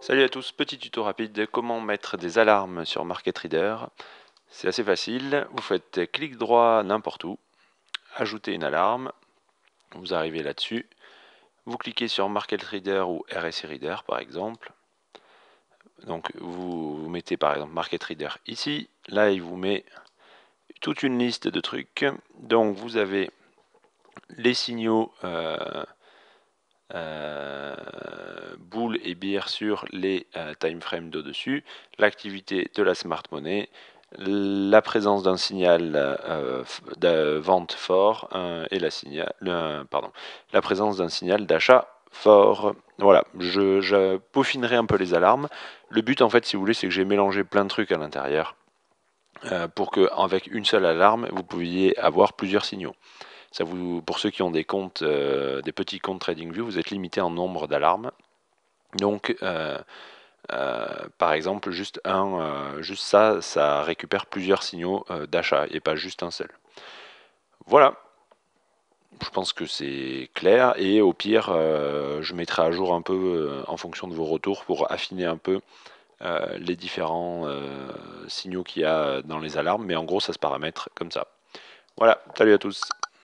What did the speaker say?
Salut à tous, petit tuto rapide, comment mettre des alarmes sur Market Reader. C'est assez facile, vous faites clic droit n'importe où, ajoutez une alarme, vous arrivez là-dessus, vous cliquez sur Market Reader ou RSI Reader par exemple, donc vous, mettez par exemple Market Reader ici, là il vous met toute une liste de trucs, donc vous avez les signaux euh, euh, et bien sur les euh, time timeframes d'au-dessus, l'activité de la smart money, la présence d'un signal euh, de vente fort euh, et la, pardon, la présence d'un signal d'achat fort. Voilà, je, peaufinerai un peu les alarmes. Le but, en fait, si vous voulez, c'est que j'ai mélangé plein de trucs à l'intérieur pour qu'avec une seule alarme, vous pouviez avoir plusieurs signaux. Ça vous, pour ceux qui ont des comptes, des petits comptes TradingView, vous êtes limité en nombre d'alarmes. Donc, euh, euh, par exemple, juste, un, euh, juste ça, ça récupère plusieurs signaux d'achat et pas juste un seul. Voilà, je pense que c'est clair et au pire je mettrai à jour un peu en fonction de vos retours pour affiner un peu les différents signaux qu'il y a dans les alarmes mais en gros ça se paramètre comme ça voilà salut à tous